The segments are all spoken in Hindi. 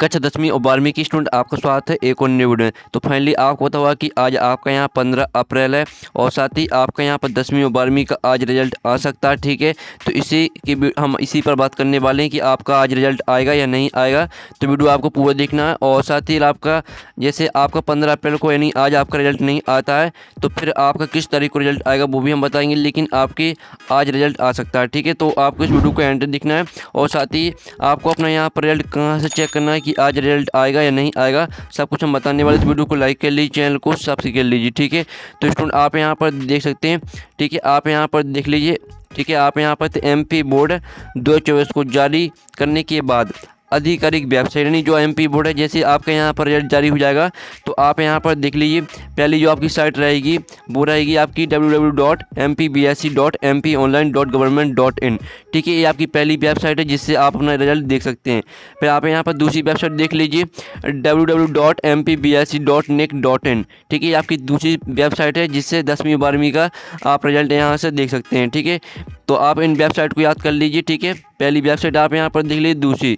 कक्षा दसवीं और बारहवीं की स्टूडेंट आपका स्वागत है एक और न्यू वीडियो तो फाइनली आपको पता हुआ कि आज आपका यहाँ पंद्रह अप्रैल है और साथ ही आपका यहाँ पर दसवीं और बारहवीं का आज रिजल्ट आ सकता है ठीक है तो इसी की हम इसी पर बात करने वाले हैं कि आपका आज रिजल्ट आएगा या नहीं आएगा तो वीडियो आपको पूरा देखना है और साथ ही आपका जैसे आपका पंद्रह अप्रैल को यानी आज आपका रिजल्ट नहीं आता है तो फिर आपका किस तारीख को रिजल्ट आएगा वो भी हम बताएंगे लेकिन आपकी आज रिजल्ट आ सकता है ठीक है तो आपको इस वीडियो को एंटर दिखना है और साथ ही आपको अपना यहाँ पर रिजल्ट कहाँ से चेक करना है कि आज रिजल्ट आएगा या नहीं आएगा सब कुछ हम बताने वाले तो वीडियो को लाइक कर लीजिए चैनल को सब्सक्राइब कर लीजिए ठीक है तो स्टूडेंट आप यहाँ पर देख सकते हैं ठीक है आप यहाँ पर देख लीजिए ठीक है आप यहाँ पर एम बोर्ड दो को जारी करने के बाद आधिकारिक वेबसाइट यानी जो एम बोर्ड है जैसे आपके यहाँ पर रिजल्ट जारी हो जाएगा तो आप यहाँ पर देख लीजिए पहली जो आपकी साइट रहेगी वो रहेगी आपकी www.mpbsc.mponline.government.in ठीक है ये आपकी पहली वेबसाइट है जिससे आप अपना रिजल्ट देख सकते हैं फिर आप यहाँ पर दूसरी वेबसाइट देख लीजिए इन ठीक है ये आपकी दूसरी वेबसाइट है जिससे दसवीं बारहवीं का आप रिजल्ट यहाँ से देख सकते हैं ठीक है तो आप इन वेबसाइट को याद कर लीजिए ठीक है पहली वेबसाइट आप यहाँ पर देख लीजिए दूसरी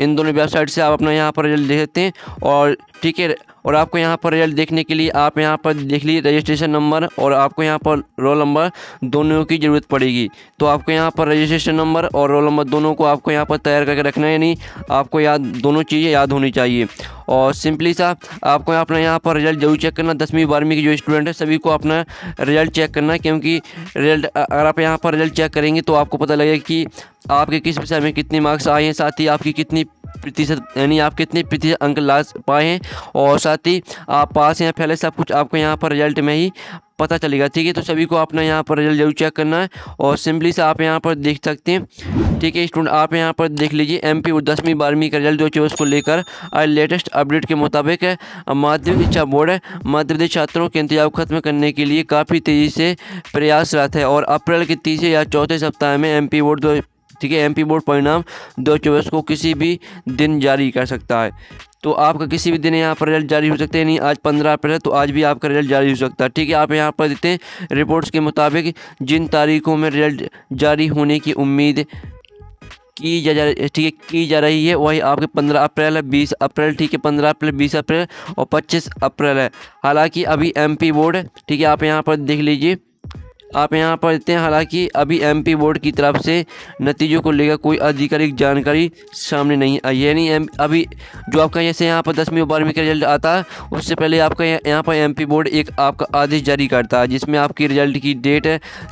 इन दोनों वेबसाइट से आप अपना यहाँ पर रिजल्ट देख सकते हैं और ठीक है और आपको यहाँ पर रिजल्ट देखने के लिए आप यहाँ पर देख लीजिए रजिस्ट्रेशन नंबर और आपको यहाँ पर रोल नंबर दोनों की ज़रूरत पड़ेगी तो आपको यहाँ पर रजिस्ट्रेशन नंबर और रोल नंबर दोनों को आपको यहाँ पर तैयार करके रखना है यानी आपको याद दोनों चीज़ें याद होनी चाहिए और सिंपली सा आपको अपना यहाँ पर रिजल्ट जरूर चेक करना दसवीं बारहवीं के जो स्टूडेंट है सभी को अपना रिजल्ट चेक करना क्योंकि रिजल्ट अगर आप यहाँ पर रिजल्ट चेक करेंगे तो आपको पता लगेगा कि आपके किस विषय में कितने मार्क्स आए हैं साथ ही आपकी कितनी प्रतिशत यानी आप कितने प्रतिशत अंक ला पाए हैं और साथ ही आप पास या फैले सब कुछ आपको यहाँ पर रिजल्ट में ही पता चलेगा ठीक है तो सभी को अपना यहाँ पर रिजल्ट जरूर चेक करना है और सिंपली से आप यहाँ पर देख सकते हैं ठीक है स्टूडेंट आप यहाँ पर देख लीजिए एम पी दसवीं बारहवीं का रिजल्ट जो चाहिए उसको लेकर लेटेस्ट अपडेट के मुताबिक माध्यमिक शिक्षा बोर्ड मध्य प्रदेश छात्रों के इंतजाम खत्म करने के लिए काफ़ी तेज़ी से प्रयासरत है और अप्रैल के तीसरे या चौथे सप्ताह में एम पी बोर्ड ठीक है एमपी बोर्ड परिणाम दो चौबीस को किसी भी दिन जारी कर सकता है तो आपका किसी भी दिन यहाँ पर रिजल्ट जारी हो सकते हैं नहीं आज पंद्रह अप्रैल है तो आज भी आपका रिजल्ट जारी हो सकता है ठीक है आप यहाँ पर देते हैं रिपोर्ट्स के मुताबिक जिन तारीखों में रिजल्ट जारी होने की उम्मीद की जा जा ठीक है की जा रही है वही आपके पंद्रह अप्रैल है बीस अप्रैल ठीक है पंद्रह अप्रैल बीस अप्रैल और पच्चीस अप्रैल है हालांकि अभी एमपी बोर्ड ठीक है आप यहाँ पर देख लीजिए आप यहाँ पर देते हैं हालांकि अभी एमपी बोर्ड की तरफ से नतीजों को लेकर कोई आधिकारिक जानकारी सामने नहीं आई यानी एम अभी जो आपका जैसे यहाँ पर दसवीं और बारहवीं का रिजल्ट आता है उससे पहले आपका यहाँ पर एमपी बोर्ड एक आपका आदेश जारी करता है जिसमें आपकी रिजल्ट की डेट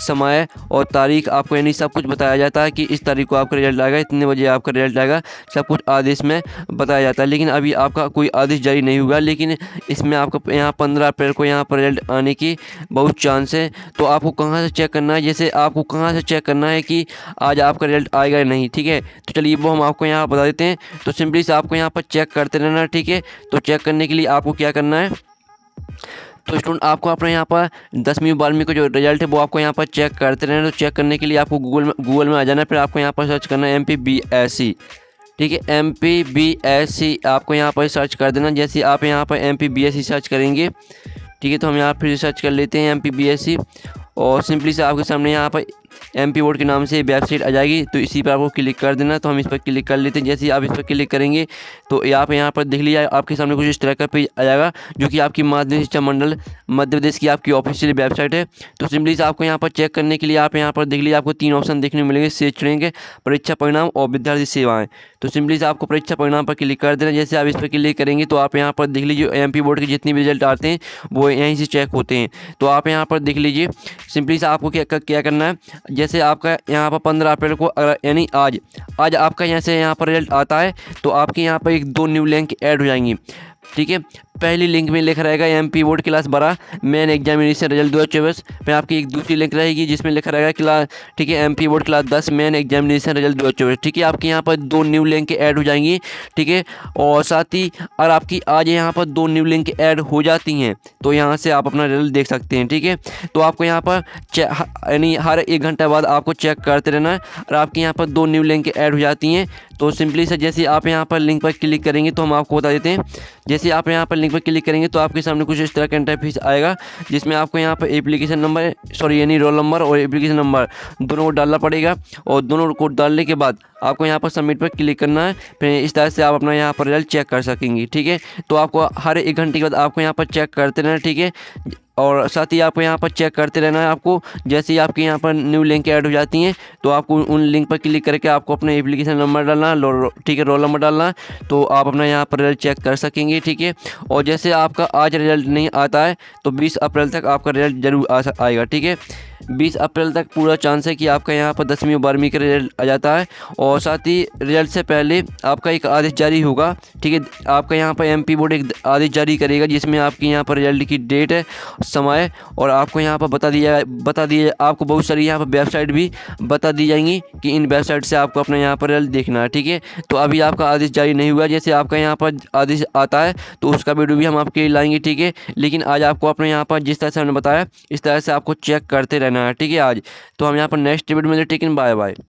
समय और तारीख आपको यानी सब कुछ बताया जाता है कि इस तारीख को आपका रिजल्ट आएगा इतने बजे आपका रिजल्ट आएगा सब कुछ आदेश में बताया जाता है लेकिन अभी आपका कोई आदेश जारी नहीं हुआ लेकिन इसमें आपका यहाँ पंद्रह अप्रैल को यहाँ पर रिजल्ट आने की बहुत चांस है तो आपको कहाँ से चेक करना है जैसे आपको कहाँ से चेक करना है कि आज आपका रिजल्ट आएगा या नहीं ठीक है तो चलिए वो हम आपको यहाँ बता देते हैं तो सिंपली से आपको यहाँ पर चेक करते रहना ठीक है तो चेक करने के लिए आपको क्या करना है तो स्टूडेंट आपको अपने यहाँ पर दसवीं बारहवीं का जो रिजल्ट है वो आपको यहाँ पर चेक करते रहना तो चेक करने के लिए आपको गूगल में गूगल में आ जाना फिर आपको यहाँ पर सर्च करना है M P B S C ठीक है M P B S C आपको यहाँ पर सर्च कर देना जैसे आप यहाँ पर M P B S C search करेंगे ठीक है तो हम यहाँ फिर सर्च कर लेते हैं M P B S C और सिंपली से आपके सामने यहाँ पर एम पी के नाम से वेबसाइट आ जाएगी तो इसी पर आपको क्लिक कर देना तो हम इस पर क्लिक कर लेते हैं जैसे ही आप इस पर क्लिक करेंगे तो आप यहाँ पर देख लीजिए आपके सामने कुछ इस तरह का पेज आ जाएगा जो कि आपकी माध्यमिक शिक्षा मंडल मध्य प्रदेश की आपकी ऑफिशियल वेबसाइट है तो सिंपली से आपको यहाँ पर चेक करने के लिए आप यहाँ पर देख लीजिए आपको तीन ऑप्शन देखने मिलेंगे शैक्षणिक परीक्षा परिणाम और विद्यार्थी सेवाएँ तो सिंपली से आपको परीक्षा परिणाम पर क्लिक कर देना जैसे आप इस पर क्लिक करेंगे तो आप यहाँ पर देख लीजिए एम बोर्ड के जितने भी रिजल्ट आते हैं वो यहीं से चेक होते हैं तो आप यहाँ पर देख लीजिए सिंपली से आपको क्या क्या करना है जैसे आपका यहाँ पर पंद्रह अप्रैल को यानी आज आज आपका यहाँ से यहाँ पर रिजल्ट आता है तो आपके यहाँ पर एक दो न्यू लिंक ऐड हो जाएंगी ठीक है पहली लिंक में लिख रहेगा एम पी बोर्ड क्लास बारह मेन एग्जामिनेशन रिजल्ट दो हज़ार चौबीस में आपकी एक दूसरी लिंक रहेगी जिसमें लिखा रहेगा क्लास ठीक है एम पी बोर्ड क्लास दस मेन एग्जामिनेशन रिजल्ट दो हज़ार चौबीस ठीक है आपके यहाँ पर दो न्यू लिंक ऐड हो जाएंगी ठीक है और साथ ही अगर आपकी आज यहाँ पर दो न्यू लिंक ऐड हो जाती हैं तो यहाँ से आप अपना रिजल्ट देख सकते हैं ठीक है तो आपको यहाँ पर यानी हर एक घंटा बाद आपको चेक करते रहना और आपके यहाँ पर दो न्यू लिंक ऐड हो जाती हैं तो सिंपली से जैसे आप यहाँ पर लिंक पर क्लिक करेंगे तो हम आपको बता देते हैं जैसे आप यहाँ पर लिंक पर क्लिक करेंगे तो आपके सामने कुछ इस तरह का इंटरफेस आएगा जिसमें आपको यहाँ पर एप्लीकेशन नंबर सॉरी यानी रोल नंबर और एप्लीकेशन नंबर दोनों को डालना पड़ेगा और दोनों को डालने के बाद आपको यहाँ पर सबमिट पर क्लिक करना है फिर इस तरह से आप अपना यहाँ पर रिजल्ट चेक कर सकेंगे ठीक है तो आपको हर एक घंटे के बाद आपको यहाँ पर चेक करते रहना ठीक है और साथ ही आपको यहाँ पर चेक करते रहना है आपको जैसे ही आपके यहाँ पर न्यू लिंक ऐड हो जाती हैं तो आपको उन लिंक पर क्लिक करके आपको अपना एप्लीकेशन नंबर डालना ठीक है रोल नंबर डालना तो आप अपना यहाँ पर रिजल्ट चेक कर सकेंगे ठीक है और जैसे आपका आज रिजल्ट नहीं आता है तो बीस अप्रैल तक आपका रिजल्ट जरूर आएगा ठीक है बीस अप्रैल तक पूरा चांस है कि आपका यहाँ पर दसवीं और बारहवीं का रिजल्ट आ जाता है और साथ ही रिजल्ट से पहले आपका एक आदेश जारी होगा ठीक है आपका यहाँ पर एम बोर्ड एक आदेश जारी करेगा जिसमें आपके यहाँ पर रिजल्ट की डेट है समय और आपको यहाँ पर बता दिया बता दिया आपको बहुत सारी यहाँ पर वेबसाइट भी बता दी जाएंगी कि इन वेबसाइट से आपको अपना यहाँ पर रिजल्ट देखना है ठीक है तो अभी आपका आदेश जारी नहीं हुआ जैसे आपका यहाँ पर आदेश आता है तो उसका वीडियो भी हम आपके लाएंगे ठीक है लेकिन आज आपको अपने यहाँ पर जिस तरह से हमने बताया इस तरह से आपको चेक करते रहना रहना है ठीक है आज तो हम यहाँ पर नेक्स्ट वीडियो में ठीक है बाय बाय